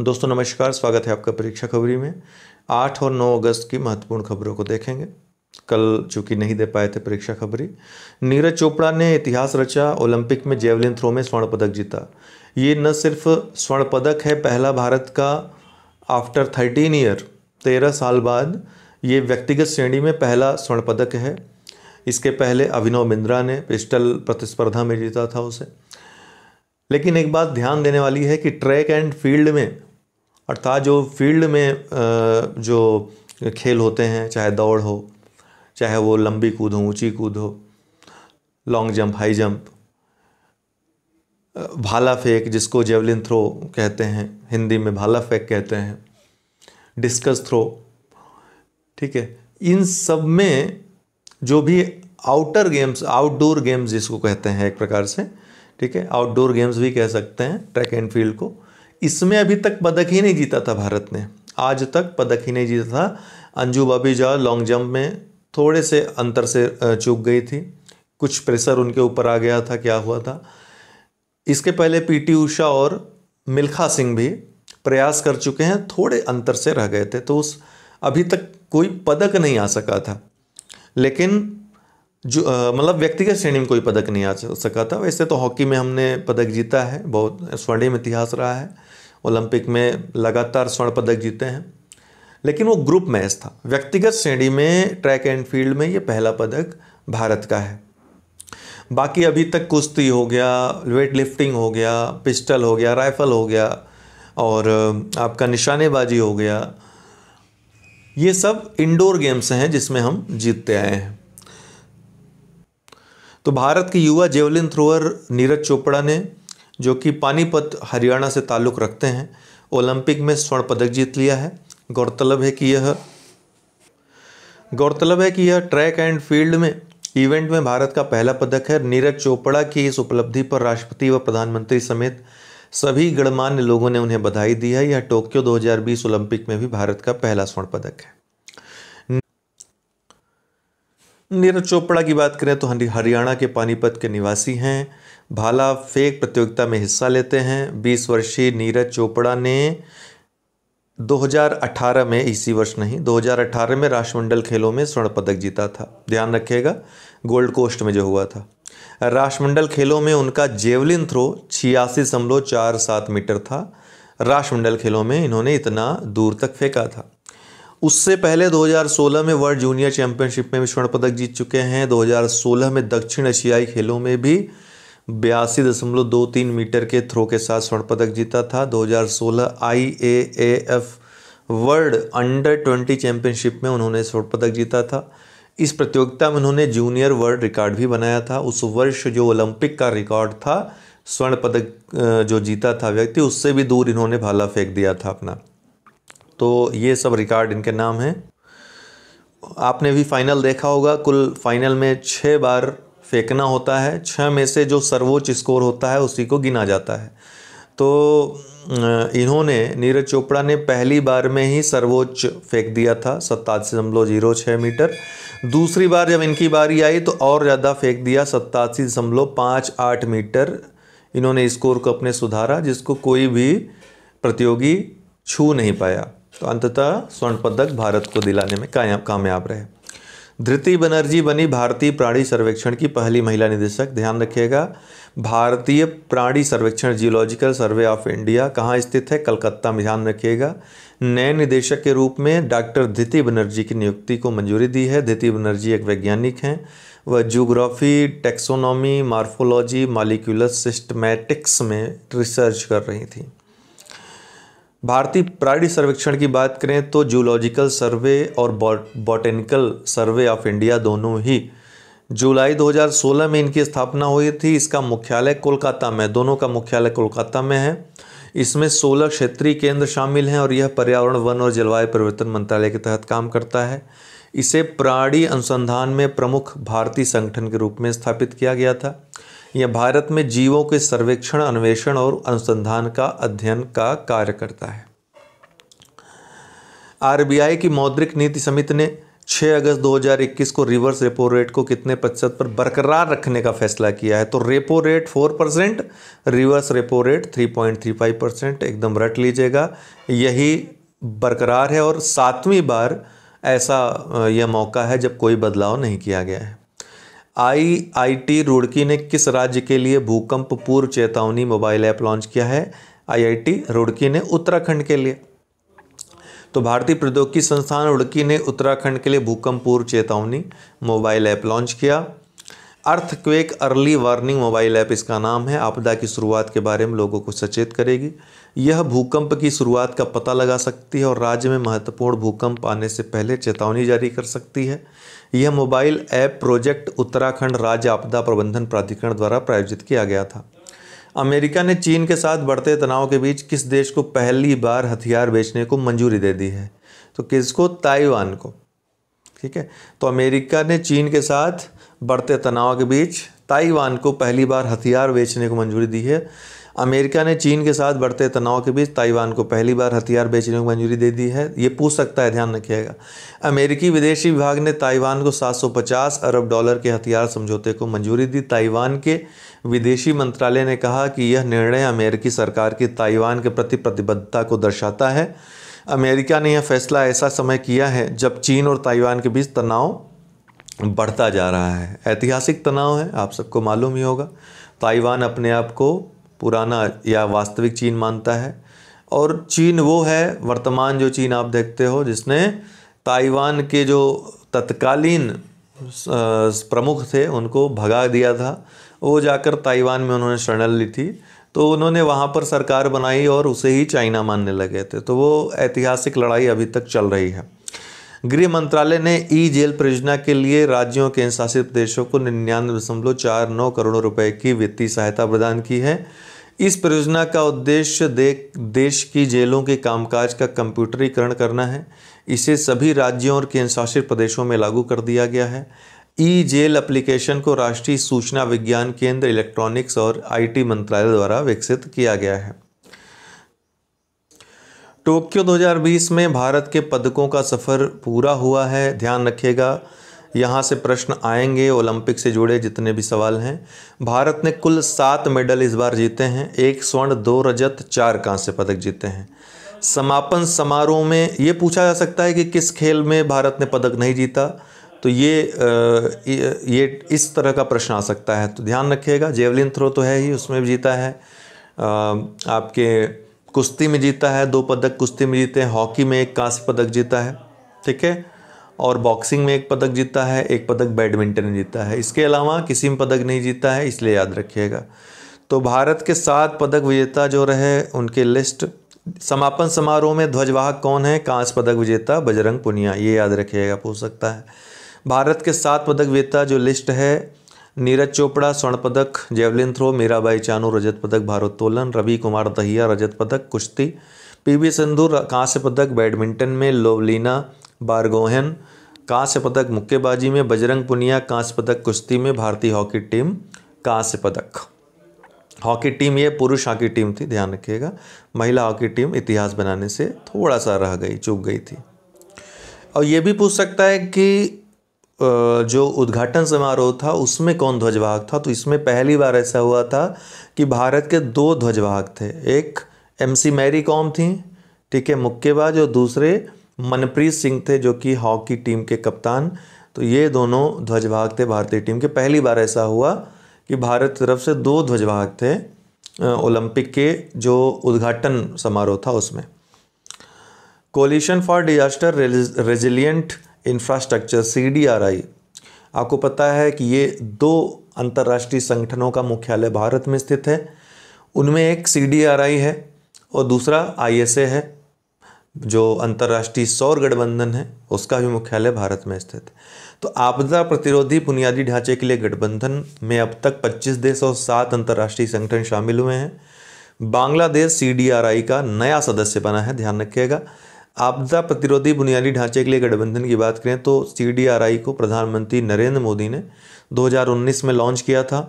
दोस्तों नमस्कार स्वागत है आपका परीक्षा खबरी में आठ और नौ अगस्त की महत्वपूर्ण खबरों को देखेंगे कल चूंकि नहीं दे पाए थे परीक्षा खबरी नीरज चोपड़ा ने इतिहास रचा ओलंपिक में जेवलिन थ्रो में स्वर्ण पदक जीता ये न सिर्फ स्वर्ण पदक है पहला भारत का आफ्टर थर्टीन ईयर तेरह साल बाद ये व्यक्तिगत श्रेणी में पहला स्वर्ण पदक है इसके पहले अभिनव मिंद्रा ने पिस्टल प्रतिस्पर्धा में जीता था उसे लेकिन एक बात ध्यान देने वाली है कि ट्रैक एंड फील्ड में अर्थात जो फील्ड में जो खेल होते हैं चाहे दौड़ हो चाहे वो लंबी कूद हो ऊंची कूद हो लॉन्ग जंप हाई जंप भाला फेंक जिसको जेवलिन थ्रो कहते हैं हिंदी में भाला फेंक कहते हैं डिस्कस थ्रो ठीक है इन सब में जो भी आउटर गेम्स आउटडोर गेम्स जिसको कहते हैं एक प्रकार से ठीक है आउटडोर गेम्स भी कह सकते हैं ट्रैक एंड फील्ड को इसमें अभी तक पदक ही नहीं जीता था भारत ने आज तक पदक ही नहीं जीता था अंजू बाबी जॉ लॉन्ग जंप में थोड़े से अंतर से चूक गई थी कुछ प्रेशर उनके ऊपर आ गया था क्या हुआ था इसके पहले पीटी उषा और मिल्खा सिंह भी प्रयास कर चुके हैं थोड़े अंतर से रह गए थे तो उस अभी तक कोई पदक नहीं आ सका था लेकिन जो मतलब व्यक्तिगत श्रेणी में कोई पदक नहीं आ सका था वैसे तो हॉकी में हमने पदक जीता है बहुत स्वर्णिम इतिहास रहा है ओलंपिक में लगातार स्वर्ण पदक जीते हैं लेकिन वो ग्रुप मैच था व्यक्तिगत श्रेणी में ट्रैक एंड फील्ड में ये पहला पदक भारत का है बाकी अभी तक कुश्ती हो गया वेट लिफ्टिंग हो गया पिस्टल हो गया राइफल हो गया और आपका निशानेबाजी हो गया ये सब इंडोर गेम्स हैं जिसमें हम जीतते आए हैं तो भारत के युवा जेवलिन थ्रोअर नीरज चोपड़ा ने जो कि पानीपत हरियाणा से ताल्लुक़ रखते हैं ओलंपिक में स्वर्ण पदक जीत लिया है गौरतलब है कि यह गौरतलब है कि यह ट्रैक एंड फील्ड में इवेंट में भारत का पहला पदक है नीरज चोपड़ा की इस उपलब्धि पर राष्ट्रपति व प्रधानमंत्री समेत सभी गणमान्य लोगों ने उन्हें बधाई दी है यह टोक्यो 2020 ओलंपिक में भी भारत का पहला स्वर्ण पदक है नीरज चोपड़ा की बात करें तो हरियाणा के पानीपत के निवासी हैं भाला फेंक प्रतियोगिता में हिस्सा लेते हैं 20 वर्षीय नीरज चोपड़ा ने 2018 में इसी वर्ष नहीं 2018 में राष्ट्रमंडल खेलों में स्वर्ण पदक जीता था ध्यान रखिएगा गोल्ड कोस्ट में जो हुआ था राष्ट्रमंडल खेलों में उनका जेवलिन थ्रो छियासी दशमलव चार सात मीटर था राष्ट्रमंडल खेलों में इन्होंने इतना दूर तक फेंका था उससे पहले 2016 में वर्ल्ड जूनियर चैंपियनशिप में भी स्वर्ण पदक जीत चुके हैं 2016 में दक्षिण एशियाई खेलों में भी बयासी दशमलव दो तीन मीटर के थ्रो के साथ स्वर्ण पदक जीता था 2016 I A F world under twenty championship में उन्होंने स्वर्ण पदक जीता था इस प्रतियोगिता में उन्होंने जूनियर वर्ल्ड रिकॉर्ड भी बनाया था उस वर्ष जो ओलंपिक का रिकॉर्ड था स्वर्ण पदक जो जीता था व्यक्ति उससे भी दूर इन्होंने भाला फेंक दिया था अपना तो ये सब रिकॉर्ड इनके नाम हैं आपने भी फाइनल देखा होगा कुल फाइनल में छः बार फेंकना होता है छः में से जो सर्वोच्च स्कोर होता है उसी को गिना जाता है तो इन्होंने नीरज चोपड़ा ने पहली बार में ही सर्वोच्च फेंक दिया था सत्तासी दशमलव जीरो छः मीटर दूसरी बार जब इनकी बारी आई तो और ज़्यादा फेंक दिया सत्तासी दशमलव पाँच आठ मीटर इन्होंने स्कोर को अपने सुधारा जिसको कोई भी प्रतियोगी छू नहीं पाया तो अंततः स्वर्ण पदक भारत को दिलाने में कामयाब रहे धृति बनर्जी बनी भारतीय प्राणी सर्वेक्षण की पहली महिला निदेशक ध्यान रखिएगा भारतीय प्राणी सर्वेक्षण जियोलॉजिकल सर्वे ऑफ इंडिया कहाँ स्थित है कलकत्ता में ध्यान रखिएगा नए निदेशक के रूप में डॉक्टर धृति बनर्जी की नियुक्ति को मंजूरी दी है धृति बनर्जी एक वैज्ञानिक हैं वह geography taxonomy morphology molecular systematics में रिसर्च कर रही थी भारतीय प्राणी सर्वेक्षण की बात करें तो जूलॉजिकल सर्वे और बॉटेनिकल सर्वे ऑफ इंडिया दोनों ही जुलाई 2016 में इनकी स्थापना हुई थी इसका मुख्यालय कोलकाता में दोनों का मुख्यालय कोलकाता में है इसमें 16 क्षेत्रीय केंद्र शामिल हैं और यह पर्यावरण वन और जलवायु परिवर्तन मंत्रालय के तहत काम करता है इसे प्राणी अनुसंधान में प्रमुख भारतीय संगठन के रूप में स्थापित किया गया था यह भारत में जीवों के सर्वेक्षण अन्वेषण और अनुसंधान का अध्ययन का कार्य करता है आरबीआई की मौद्रिक नीति समिति ने 6 अगस्त 2021 को रिवर्स रेपो रेट को कितने प्रतिशत पर बरकरार रखने का फैसला किया है तो repo rate 4 percent reverse repo rate 3.35 percent एकदम रट लीजिएगा यही बरकरार है और सातवीं बार ऐसा यह मौका है जब कोई बदलाव नहीं किया गया है आईआईटी रुड़की ने किस राज्य के लिए भूकंप पूर्व चेतावनी मोबाइल ऐप लॉन्च किया है आईआईटी रुड़की ने उत्तराखंड के लिए तो भारतीय प्रौद्योगिकी संस्थान रुड़की ने उत्तराखंड के लिए भूकंप पूर्व चेतावनी मोबाइल ऐप लॉन्च किया earthquake early warning mobile app इसका नाम है आपदा की शुरुआत के बारे में लोगों को सचेत करेगी यह भूकंप की शुरुआत का पता लगा सकती है और राज्य में महत्वपूर्ण भूकंप आने से पहले चेतावनी जारी कर सकती है यह मोबाइल ऐप प्रोजेक्ट उत्तराखंड राज्य आपदा प्रबंधन प्राधिकरण द्वारा प्रायोजित किया गया था अमेरिका ने चीन के साथ बढ़ते तनाव के बीच किस देश को पहली बार हथियार बेचने को मंजूरी दे दी है तो किसको ताइवान को ठीक है तो अमेरिका ने चीन के साथ बढ़ते तनाव के बीच ताइवान को पहली बार हथियार बेचने को मंजूरी दी है अमेरिका ने चीन के साथ बढ़ते तनाव के बीच ताइवान को पहली बार हथियार बेचने को मंजूरी दे दी है ये पूछ सकता है ध्यान रखिएगा अमेरिकी विदेशी विभाग ने ताइवान को 750 अरब डॉलर के हथियार समझौते को मंजूरी दी ताइवान के विदेशी मंत्रालय ने कहा कि यह निर्णय अमेरिकी सरकार की ताइवान के प्रति प्रतिबद्धता को दर्शाता है अमेरिका ने यह फैसला ऐसा समय किया है जब चीन और ताइवान के बीच तनाव बढ़ता जा रहा है ऐतिहासिक तनाव है आप सबको मालूम ही होगा ताइवान अपने आप को पुराना या वास्तविक चीन मानता है और चीन वो है वर्तमान जो चीन आप देखते हो जिसने ताइवान के जो तत्कालीन प्रमुख थे उनको भगा दिया था वो जाकर ताइवान में उन्होंने शरण ली थी तो उन्होंने वहाँ पर सरकार बनाई और उसे ही चाइना मानने लगे थे तो वो ऐतिहासिक लड़ाई अभी तक चल रही है गृह मंत्रालय ने ई जेल परियोजना के लिए राज्यों के शासित प्रदेशों को निन्यानवे दशमलव चार नौ करोड़ रुपए की वित्तीय सहायता प्रदान की है इस परियोजना का उद्देश्य दे, देश की जेलों के कामकाज का कंप्यूटरीकरण करना है इसे सभी राज्यों और केंद्र शासित प्रदेशों में लागू कर दिया गया है ई जेल एप्लीकेशन को राष्ट्रीय सूचना विज्ञान केंद्र इलेक्ट्रॉनिक्स और आईटी मंत्रालय द्वारा विकसित किया गया है टोक्यो 2020 में भारत के पदकों का सफ़र पूरा हुआ है ध्यान रखिएगा यहाँ से प्रश्न आएंगे ओलंपिक से जुड़े जितने भी सवाल हैं भारत ने कुल सात मेडल इस बार जीते हैं एक स्वर्ण दो रजत चार कांस्य पदक जीते हैं समापन समारोह में ये पूछा जा सकता है कि किस खेल में भारत ने पदक नहीं जीता तो ये ये इस तरह का प्रश्न आ सकता है तो ध्यान रखिएगा जेवलिन थ्रो तो है ही उसमें भी जीता है आपके कुश्ती में जीता है दो पदक कुश्ती में जीते हैं हॉकी में एक कांस्य पदक जीता है ठीक है और बॉक्सिंग में एक पदक जीता है एक पदक बैडमिंटन में जीता है इसके अलावा किसी में पदक नहीं जीता है इसलिए याद रखिएगा तो भारत के सात पदक विजेता जो रहे उनके लिस्ट समापन समारोह में ध्वजवाहक कौन है कांस पदक विजेता बजरंग पुनिया ये याद रखिएगा पूछ सकता है भारत के सात पदक विजेता जो लिस्ट है नीरज चोपड़ा स्वर्ण पदक जेवलिन थ्रो मीराबाई चानू रजत पदक भारोत्तोलन रवि कुमार दहिया रजत पदक कुश्ती पीवी सिंधु कांस्य पदक बैडमिंटन में लोवलीना बारगोहन कांस्य पदक मुक्केबाजी में बजरंग पुनिया कांस्य पदक कुश्ती में भारतीय हॉकी टीम कांस्य पदक हॉकी टीम ये पुरुष हॉकी टीम थी ध्यान रखिएगा महिला हॉकी टीम इतिहास बनाने से थोड़ा सा रह गई चूक गई थी और ये भी पूछ सकता है कि जो उद्घाटन समारोह था उसमें कौन ध्वजवाहक था तो इसमें पहली बार ऐसा हुआ था कि भारत के दो ध्वजवाहक थे एक एम सी मैरी कॉम थी ठीक है मुक्केबाज और दूसरे मनप्रीत सिंह थे जो कि हॉकी टीम के कप्तान तो ये दोनों ध्वजवाहक थे भारतीय टीम के पहली बार ऐसा हुआ कि भारत तरफ से दो ध्वजवाहक थे ओलंपिक के जो उद्घाटन समारोह था उसमें coalition for disaster resilient infrastructure सी आपको पता है कि ये दो अंतर्राष्ट्रीय संगठनों का मुख्यालय भारत में स्थित है उनमें एक सी है और दूसरा आई है जो अंतर्राष्ट्रीय सौर गठबंधन है उसका भी मुख्यालय भारत में स्थित है तो आपदा प्रतिरोधी बुनियादी ढांचे के लिए गठबंधन में अब तक 25 देश और सात अंतर्राष्ट्रीय संगठन शामिल हुए हैं बांग्लादेश सीडीआरआई का नया सदस्य बना है ध्यान रखिएगा आपदा प्रतिरोधी बुनियादी ढांचे के लिए गठबंधन की बात करें तो सी को प्रधानमंत्री नरेंद्र मोदी ने दो में लॉन्च किया था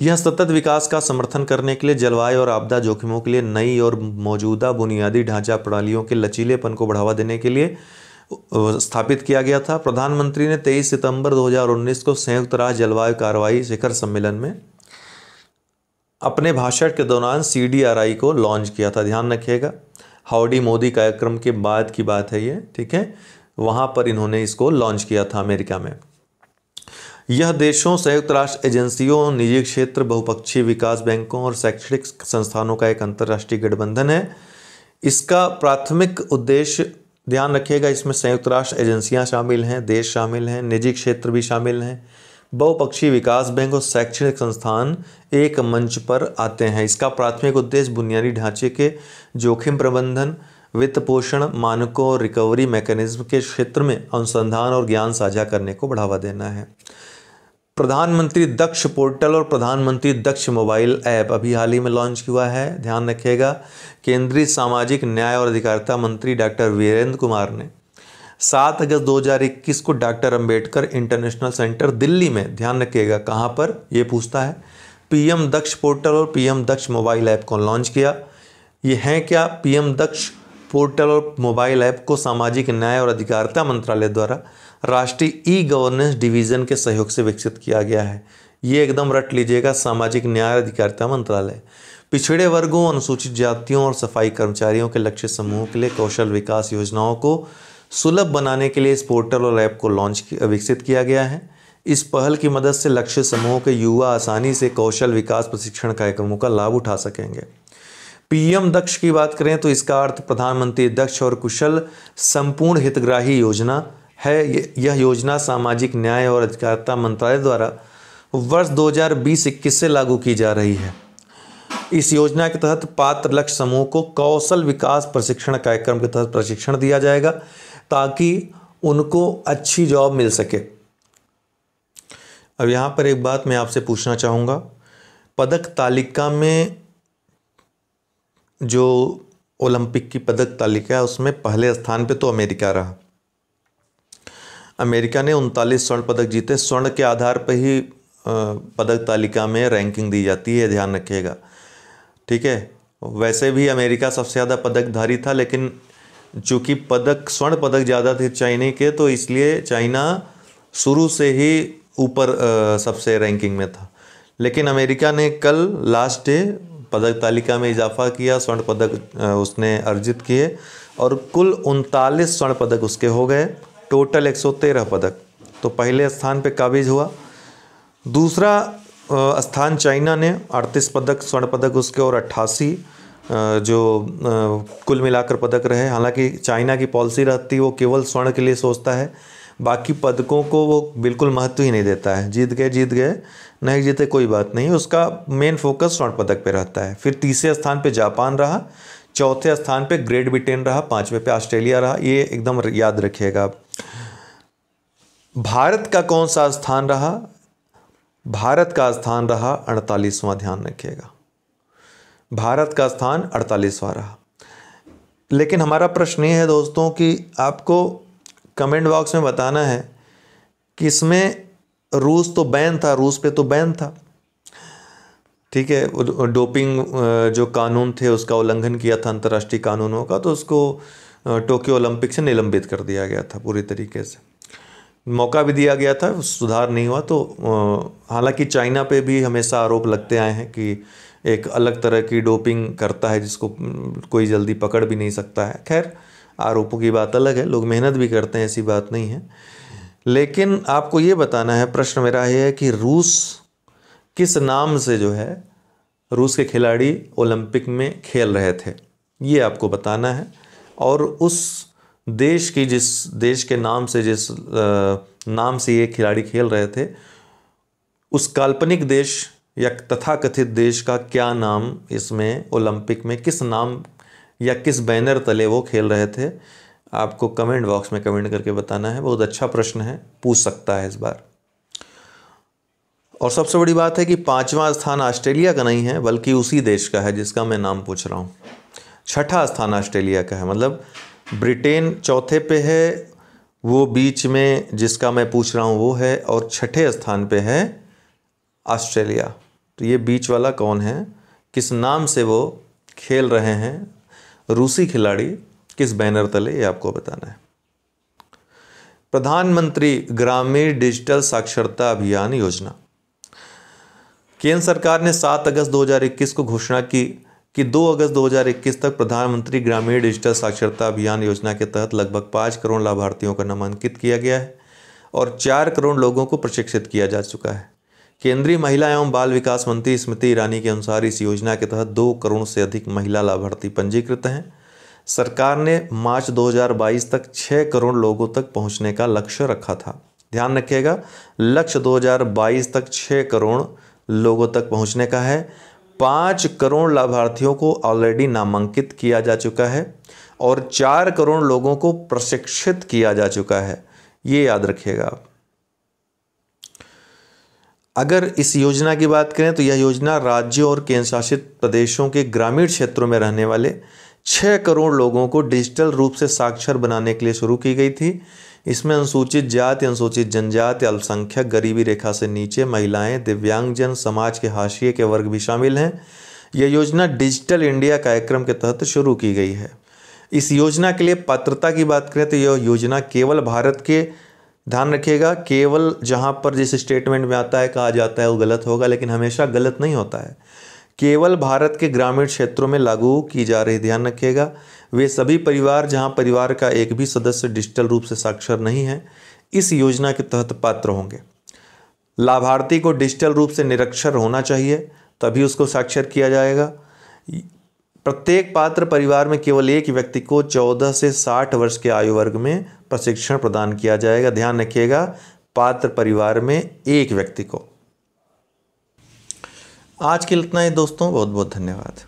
यह सतत विकास का समर्थन करने के लिए जलवायु और आपदा जोखिमों के लिए नई और मौजूदा बुनियादी ढांचा प्रणालियों के लचीलेपन को बढ़ावा देने के लिए स्थापित किया गया था प्रधानमंत्री ने 23 सितंबर 2019 को संयुक्त राष्ट्र जलवायु कार्रवाई शिखर सम्मेलन में अपने भाषण के दौरान सी को लॉन्च किया था ध्यान रखिएगा हाउडी मोदी कार्यक्रम के बाद की बात है ये ठीक है वहाँ पर इन्होंने इसको लॉन्च किया था अमेरिका में यह देशों संयुक्त राष्ट्र एजेंसियों निजी क्षेत्र बहुपक्षीय विकास बैंकों और शैक्षणिक संस्थानों का एक अंतर्राष्ट्रीय गठबंधन है इसका प्राथमिक उद्देश्य ध्यान रखिएगा इसमें संयुक्त राष्ट्र एजेंसियां शामिल हैं देश शामिल हैं निजी क्षेत्र भी शामिल हैं बहुपक्षीय विकास बैंक और शैक्षणिक संस्थान एक मंच पर आते हैं इसका प्राथमिक उद्देश्य बुनियादी ढांचे के जोखिम प्रबंधन वित्त पोषण मानकों और रिकवरी मैकेनिज्म के क्षेत्र में अनुसंधान और ज्ञान साझा करने को बढ़ावा देना है प्रधानमंत्री दक्ष पोर्टल और प्रधानमंत्री दक्ष मोबाइल ऐप अभी हाल ही में लॉन्च हुआ है ध्यान रखिएगा केंद्रीय सामाजिक न्याय और अधिकारिता मंत्री डॉक्टर वीरेंद्र कुमार ने 7 अगस्त 2021 को doctor Ambedkar international centre Delhi में ध्यान रखिएगा कहाँ पर ये पूछता है पीएम दक्ष पोर्टल और पीएम दक्ष मोबाइल ऐप को लॉन्च किया ये हैं क्या पीएम दक्ष पोर्टल और मोबाइल ऐप को सामाजिक न्याय और अधिकारिता मंत्रालय द्वारा राष्ट्रीय ई गवर्नेंस डिवीज़न के सहयोग से विकसित किया गया है ये एकदम रट लीजिएगा सामाजिक न्याय अधिकारिता मंत्रालय पिछड़े वर्गों अनुसूचित जातियों और सफाई कर्मचारियों के लक्ष्य समूह के लिए कौशल विकास योजनाओं को सुलभ बनाने के लिए इस पोर्टल और ऐप को लॉन्च विकसित किया गया है इस पहल की मदद से लक्ष्य समूह के युवा आसानी से कौशल विकास प्रशिक्षण कार्यक्रमों का लाभ उठा सकेंगे पीएम दक्ष की बात करें तो इसका अर्थ प्रधानमंत्री दक्ष और कुशल संपूर्ण हितग्राही योजना है यह योजना सामाजिक न्याय और अधिकारिता मंत्रालय द्वारा वर्ष दो हज़ार से लागू की जा रही है इस योजना के तहत पात्र लक्ष्य समूह को कौशल विकास प्रशिक्षण कार्यक्रम के तहत प्रशिक्षण दिया जाएगा ताकि उनको अच्छी जॉब मिल सके अब यहाँ पर एक बात मैं आपसे पूछना चाहूँगा पदक तालिका में जो ओलंपिक की पदक तालिका है उसमें पहले स्थान पे तो अमेरिका रहा अमेरिका ने उनतालीस स्वर्ण पदक जीते स्वर्ण के आधार पर ही पदक तालिका में रैंकिंग दी जाती है ध्यान रखिएगा ठीक है वैसे भी अमेरिका सबसे ज़्यादा पदकधारी था लेकिन चूँकि पदक स्वर्ण पदक ज़्यादा थे चाइना के तो इसलिए चाइना शुरू से ही ऊपर सबसे रैंकिंग में था लेकिन अमेरिका ने कल लास्ट डे पदक तालिका में इजाफा किया स्वर्ण पदक उसने अर्जित किए और कुल उनतालीस स्वर्ण पदक उसके हो गए टोटल 113 पदक तो पहले स्थान पर काबिज हुआ दूसरा स्थान चाइना ने 38 पदक स्वर्ण पदक उसके और 88 जो कुल मिलाकर पदक रहे हालांकि चाइना की पॉलिसी रहती वो केवल स्वर्ण के लिए सोचता है बाकी पदकों को वो बिल्कुल महत्व ही नहीं देता है जीत गए जीत गए नहीं जीते कोई बात नहीं उसका मेन फोकस स्वर्ण पदक पे रहता है फिर तीसरे स्थान पे जापान रहा चौथे स्थान पे ग्रेट ब्रिटेन रहा पाँचवें पे ऑस्ट्रेलिया रहा ये एकदम याद रखिएगा भारत का कौन सा स्थान रहा भारत का स्थान रहा अड़तालीसवां ध्यान रखिएगा भारत का स्थान अड़तालीसवां रहा लेकिन हमारा प्रश्न ये है दोस्तों कि आपको कमेंट बॉक्स में बताना है कि इसमें रूस तो बैन था रूस पे तो बैन था ठीक है डोपिंग जो कानून थे उसका उल्लंघन किया था अंतर्राष्ट्रीय कानूनों का तो उसको टोक्यो ओलंपिक से निलंबित कर दिया गया था पूरी तरीके से मौका भी दिया गया था सुधार नहीं हुआ तो हालांकि चाइना पे भी हमेशा आरोप लगते आए हैं कि एक अलग तरह की डोपिंग करता है जिसको कोई जल्दी पकड़ भी नहीं सकता है खैर आरोपों की बात अलग है लोग मेहनत भी करते हैं ऐसी बात नहीं है लेकिन आपको ये बताना है प्रश्न मेरा ये है कि रूस किस नाम से जो है रूस के खिलाड़ी ओलंपिक में खेल रहे थे ये आपको बताना है और उस देश की जिस देश के नाम से जिस नाम से ये खिलाड़ी खेल रहे थे उस काल्पनिक देश या तथाकथित देश का क्या नाम इसमें ओलंपिक में किस नाम या किस बैनर तले वो खेल रहे थे आपको कमेंट बॉक्स में कमेंट करके बताना है बहुत अच्छा प्रश्न है पूछ सकता है इस बार और सबसे बड़ी बात है कि पांचवा स्थान ऑस्ट्रेलिया का नहीं है बल्कि उसी देश का है जिसका मैं नाम पूछ रहा हूँ छठा स्थान ऑस्ट्रेलिया का है मतलब ब्रिटेन चौथे पे है वो बीच में जिसका मैं पूछ रहा हूँ वो है और छठे स्थान पे है ऑस्ट्रेलिया तो ये बीच वाला कौन है किस नाम से वो खेल रहे हैं रूसी खिलाड़ी किस बैनर तले ये आपको बताना है प्रधानमंत्री ग्रामीण डिजिटल साक्षरता अभियान योजना केंद्र सरकार ने 7 अगस्त 2021 को घोषणा की कि 2 अगस्त 2021 तक प्रधानमंत्री ग्रामीण डिजिटल साक्षरता अभियान योजना के तहत लगभग पाँच करोड़ लाभार्थियों का नामांकित किया गया है और चार करोड़ लोगों को प्रशिक्षित किया जा चुका है केंद्रीय महिला एवं बाल विकास मंत्री स्मृति ईरानी के अनुसार इस योजना के तहत दो करोड़ से अधिक महिला लाभार्थी पंजीकृत हैं सरकार ने मार्च 2022 तक 6 करोड़ लोगों तक पहुंचने का लक्ष्य रखा था ध्यान रखिएगा लक्ष्य 2022 तक 6 करोड़ लोगों तक पहुंचने का है पाँच करोड़ लाभार्थियों को ऑलरेडी नामांकित किया जा चुका है और चार करोड़ लोगों को प्रशिक्षित किया जा चुका है ये याद रखिएगा आप अगर इस योजना की बात करें तो यह योजना राज्यों और केंद्रशासित प्रदेशों के ग्रामीण क्षेत्रों में रहने वाले छः करोड़ लोगों को डिजिटल रूप से साक्षर बनाने के लिए शुरू की गई थी इसमें अनुसूचित जाति अनुसूचित जनजाति अल्पसंख्यक गरीबी रेखा से नीचे महिलाएं दिव्यांगजन समाज के हाशिए के वर्ग भी शामिल हैं यह योजना डिजिटल इंडिया कार्यक्रम के तहत शुरू की गई है इस योजना के लिए पात्रता की बात करें तो यह योजना केवल भारत के ध्यान रखिएगा केवल जहाँ पर जिस स्टेटमेंट में आता है कहा जाता है वो गलत होगा लेकिन हमेशा गलत नहीं होता है केवल भारत के ग्रामीण क्षेत्रों में लागू की जा रही ध्यान रखिएगा वे सभी परिवार जहां परिवार का एक भी सदस्य डिजिटल रूप से साक्षर नहीं है इस योजना के तहत पात्र होंगे लाभार्थी को डिजिटल रूप से निरक्षर होना चाहिए तभी उसको साक्षर किया जाएगा प्रत्येक पात्र परिवार में केवल एक व्यक्ति को 14 से 60 वर्ष के आयु वर्ग में प्रशिक्षण प्रदान किया जाएगा ध्यान रखिएगा पात्र परिवार में एक व्यक्ति को आज के लिए इतना ही दोस्तों बहुत बहुत धन्यवाद